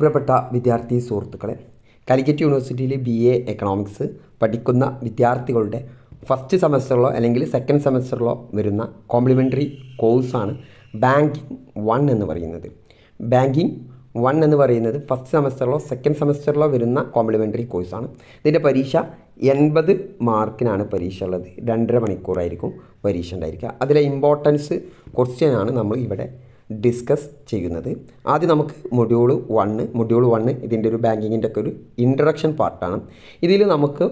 പ്രിയപ്പെട്ട വിദ്യാർത്ഥി സുഹൃത്തുക്കളെ കാലിക്കറ്റ് യൂണിവേഴ്സിറ്റിയിൽ ബി എ എക്കണോമിക്സ് പഠിക്കുന്ന വിദ്യാർത്ഥികളുടെ ഫസ്റ്റ് സെമസ്റ്ററിലോ അല്ലെങ്കിൽ സെക്കൻഡ് സെമസ്റ്ററിലോ വരുന്ന കോംപ്ലിമെൻ്ററി കോഴ്സാണ് ബാങ്കിങ് വൺ എന്ന് പറയുന്നത് ബാങ്കിങ് വൺ എന്ന് പറയുന്നത് ഫസ്റ്റ് സെമസ്റ്ററിലോ സെക്കൻഡ് സെമസ്റ്ററിലോ വരുന്ന കോംപ്ലിമെൻ്ററി കോഴ്സാണ് ഇതിൻ്റെ പരീക്ഷ എൺപത് മാർക്കിനാണ് പരീക്ഷ ഉള്ളത് രണ്ടര മണിക്കൂറായിരിക്കും പരീക്ഷ ഉണ്ടായിരിക്കുക അതിലെ ഇമ്പോർട്ടൻസ് ക്വസ്റ്റ്യനാണ് നമ്മൾ ഇവിടെ ഡിസ്കസ് ചെയ്യുന്നത് ആദ്യം നമുക്ക് മൊഡ്യൂൾ വണ്ണ് മൊഡ്യൂൾ വണ്ണ് ഇതിൻ്റെ ഒരു ബാങ്കിങ്ങിൻ്റെ ഒക്കെ ഒരു ഇൻട്രഡക്ഷൻ പാർട്ടാണ് ഇതിൽ നമുക്ക്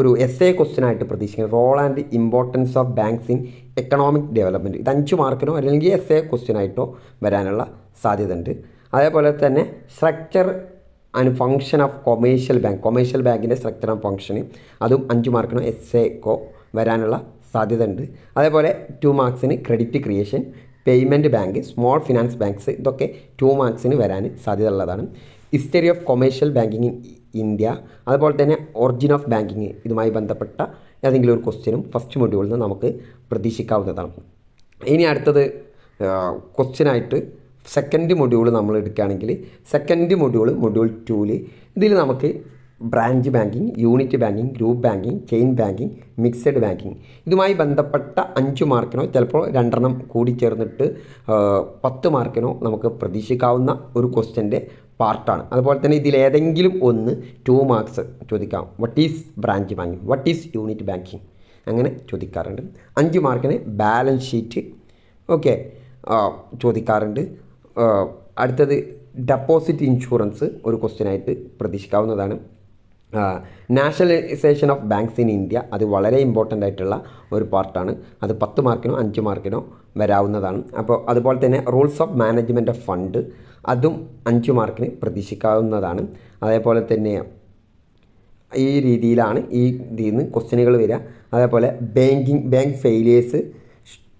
ഒരു എസ് എ ക്വസ്റ്റ്യൻ ആയിട്ട് പ്രതീക്ഷിക്കുന്നത് role and importance of banks in economic development ഇത് അഞ്ച് മാർക്കിനോ അല്ലെങ്കിൽ എസ് എ ക്വസ്റ്റ്യൻ ആയിട്ടോ വരാനുള്ള സാധ്യത ഉണ്ട് അതേപോലെ തന്നെ structure and function of commercial bank commercial ബാങ്കിൻ്റെ സ്ട്രക്ചർ ആൻഡ് ഫങ്ഷൻ അതും അഞ്ച് മാർക്കിനോ എസ് എക്കോ വരാനുള്ള സാധ്യത ഉണ്ട് അതേപോലെ ടു മാർക്സിന് credit creation payment bank small finance banks ഇതൊക്കെ ടു മാർക്സിന് വരാൻ ഉള്ളതാണ് history of commercial banking in India അതുപോലെ തന്നെ ഒറിജിൻ ഓഫ് ബാങ്കിങ് ഇതുമായി ബന്ധപ്പെട്ട ഏതെങ്കിലും ഒരു ക്വസ്റ്റ്യനും ഫസ്റ്റ് മൊഡ്യൂളിൽ നിന്ന് നമുക്ക് പ്രതീക്ഷിക്കാവുന്നതാണ് ഇനി അടുത്തത് ക്വസ്റ്റ്യനായിട്ട് സെക്കൻഡ് മൊഡ്യൂൾ നമ്മൾ എടുക്കുകയാണെങ്കിൽ സെക്കൻഡ് മൊഡ്യൂൾ മൊഡ്യൂൾ ടൂല് ഇതിൽ നമുക്ക് branch banking unit banking group banking chain banking mixed banking ഇതുമായി ബന്ധപ്പെട്ട അഞ്ച് മാർക്കിനോ ചിലപ്പോൾ രണ്ടെണ്ണം കൂടി ചേർന്നിട്ട് പത്ത് മാർക്കിനോ നമുക്ക് പ്രതീക്ഷിക്കാവുന്ന ഒരു ക്വസ്റ്റ്യൻ്റെ പാർട്ടാണ് അതുപോലെ തന്നെ ഇതിൽ ഏതെങ്കിലും ഒന്ന് ടു മാർക്സ് ചോദിക്കാം what is branch banking what is unit banking അങ്ങനെ ചോദിക്കാറുണ്ട് അഞ്ച് മാർക്കിന് ബാലൻസ് ഷീറ്റ് ഓക്കെ ചോദിക്കാറുണ്ട് അടുത്തത് ഡെപ്പോസിറ്റ് ഇൻഷുറൻസ് ഒരു ക്വസ്റ്റ്യനായിട്ട് പ്രതീക്ഷിക്കാവുന്നതാണ് nationalisation of banks in India അത് വളരെ ഇമ്പോർട്ടൻ്റ് ആയിട്ടുള്ള ഒരു പാർട്ടാണ് അത് പത്ത് മാർക്കിനോ അഞ്ച് മാർക്കിനോ വരാവുന്നതാണ് അപ്പോൾ അതുപോലെ തന്നെ rules of management of fund അതും അഞ്ച് മാർക്കിന് പ്രതീക്ഷിക്കാവുന്നതാണ് അതേപോലെ തന്നെ ഈ രീതിയിലാണ് ഈ ഇതിൽ നിന്ന് ക്വസ്റ്റ്യനുകൾ വരിക അതേപോലെ ബാങ്കിങ് ബാങ്ക് ഫെയിലിയേഴ്സ്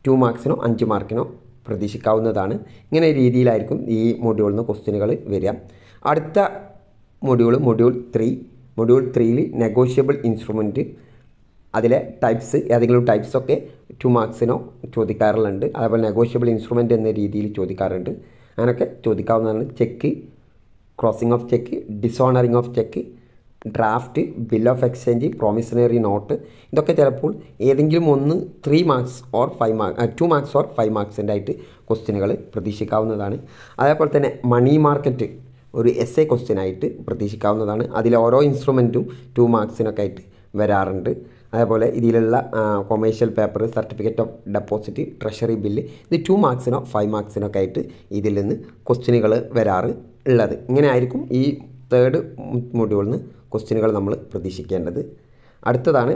ടു മാർക്സിനോ അഞ്ച് മാർക്കിനോ പ്രതീക്ഷിക്കാവുന്നതാണ് ഇങ്ങനെ രീതിയിലായിരിക്കും ഈ മൊഡ്യൂളിൽ നിന്ന് ക്വസ്റ്റ്യനുകൾ വരിക അടുത്ത മൊഡ്യൂൾ മൊഡ്യൂൾ ത്രീ മൊഡ്യൂൾ ത്രീയിൽ നെഗോഷ്യബിൾ ഇൻസ്ട്രുമെൻറ്റ് അതിലെ ടൈപ്സ് ഏതെങ്കിലും ടൈപ്സൊക്കെ ടു മാർക്സിനോ ചോദിക്കാറുണ്ട് അതേപോലെ നെഗോഷ്യബിൾ ഇൻസ്ട്രുമെൻ്റ് എന്ന രീതിയിൽ ചോദിക്കാറുണ്ട് അങ്ങനെയൊക്കെ ചോദിക്കാവുന്നതാണ് cheque crossing of cheque dishonouring of cheque draft bill of exchange promissory note ഇതൊക്കെ ചിലപ്പോൾ ഏതെങ്കിലും ഒന്ന് three marks or five mark two marks or five മാർക്സിൻ്റെ ആയിട്ട് ക്വസ്റ്റ്യനുകൾ പ്രതീക്ഷിക്കാവുന്നതാണ് അതേപോലെ തന്നെ മണി മാർക്കറ്റ് ഒരു എസ് എ ക്വസ്റ്റ്യൻ ആയിട്ട് പ്രതീക്ഷിക്കാവുന്നതാണ് അതിലെ ഓരോ ഇൻസ്ട്രുമെൻറ്റും ടു മാർക്സിനൊക്കെ ആയിട്ട് വരാറുണ്ട് അതേപോലെ ഇതിലുള്ള commercial paper certificate of deposit treasury bill ഇത് ടു മാർക്സിനോ ഫൈവ് മാർക്സിനൊക്കെ ആയിട്ട് ഇതിൽ നിന്ന് ക്വസ്റ്റ്യനുകൾ വരാറ് ഉള്ളത് ഇങ്ങനെ ആയിരിക്കും ഈ തേർഡ് മൊഡ്യൂളിൽ നിന്ന് ക്വസ്റ്റ്യനുകൾ നമ്മൾ പ്രതീക്ഷിക്കേണ്ടത് അടുത്തതാണ്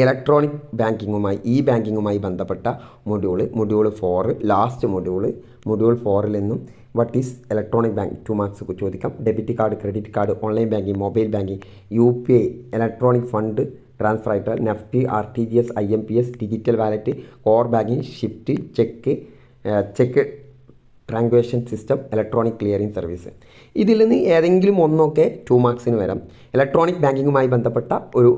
ഇലക്ട്രോണിക് ബാങ്കിങ്ങുമായി ഇ ബാങ്കിങ്ങുമായി ബന്ധപ്പെട്ട module module four last module module ഫോറിൽ നിന്നും what is electronic bank two marks ചോദിക്കാം debit card credit card online banking mobile banking U P I electronic fund transfer ആയിട്ട് NEFT R T G S I M P S digital wallet core banking shift cheque cheque truncation system electronic clearing service ഇതിൽ നിന്ന് ഏതെങ്കിലും ഒന്നൊക്കെ to മാർക്സിന് വരാം electronic ബാങ്കിങ്ങുമായി ബന്ധപ്പെട്ട ഒരു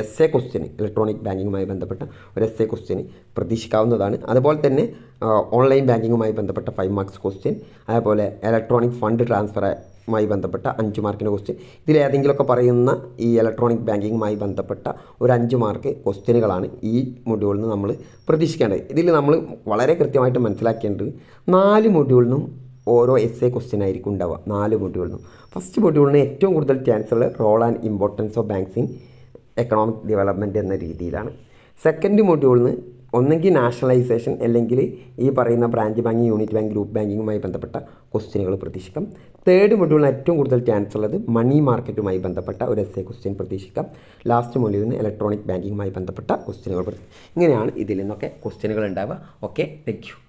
essay question electronic ബാങ്കിങ്ങുമായി ബന്ധപ്പെട്ട ഒരു എസ് എ ക്വസ്റ്റ്യന് പ്രതീക്ഷിക്കാവുന്നതാണ് അതുപോലെ തന്നെ ഓൺലൈൻ ബാങ്കിങ്ങുമായി ബന്ധപ്പെട്ട ഫൈവ് മാർക്സ് ക്വസ്റ്റ്യൻ അതേപോലെ ഇലക്ട്രോണിക് ഫണ്ട് ട്രാൻസ്ഫറുമായി ബന്ധപ്പെട്ട അഞ്ച് മാർക്കിൻ്റെ ക്വസ്റ്റ്യൻ ഇതിലേതെങ്കിലുമൊക്കെ പറയുന്ന ഈ ഇലക്ട്രോണിക് ബാങ്കിങ്ങുമായി ബന്ധപ്പെട്ട ഒരു അഞ്ച് മാർക്ക് ക്വസ്റ്റ്യനുകളാണ് ഈ മൊഡ്യൂളിൽ നിന്ന് നമ്മൾ പ്രതീക്ഷിക്കേണ്ടത് ഇതിൽ നമ്മൾ വളരെ കൃത്യമായിട്ട് മനസ്സിലാക്കേണ്ടത് നാല് മൊഡ്യൂളിനും ഓരോ എസ് എ ക്വസ്റ്റ്യൻ ആയിരിക്കും ഉണ്ടാവുക നാല് മൊഡ്യൂളിനും ഫസ്റ്റ് മൊഡ്യൂളിന് ഏറ്റവും കൂടുതൽ ചാൻസ് ഉള്ള role and importance of banks in economic development എന്ന രീതിയിലാണ് സെക്കൻഡ് മൊഡ്യൂളിന് ഒന്നെങ്കിൽ നാഷണലൈസേഷൻ അല്ലെങ്കിൽ ഈ പറയുന്ന branch banking unit bank group ബാങ്കിങ്ങുമായി ബന്ധപ്പെട്ട ക്വസ്റ്റ്യനുകൾ പ്രതീക്ഷിക്കാം തേർഡ് മൊഡ്യൂളിന് ഏറ്റവും കൂടുതൽ ചാൻസ് ഉള്ളത് മണി മാർക്കറ്റുമായി ബന്ധപ്പെട്ട ഒരു എസ് എ ക്വസ്റ്റ്യൻ പ്രതീക്ഷിക്കാം ലാസ്റ്റ് മൊഡ്യൂളിന് ഇലക്ട്രോണിക് ബാങ്കിങ്ങുമായി ബന്ധപ്പെട്ട ക്വസ്റ്റ്യനുകൾ ഇങ്ങനെയാണ് ഇതിൽ നിന്നൊക്കെ ക്വസ്റ്റ്യനുകൾ ഉണ്ടാവുക ഓക്കെ താങ്ക്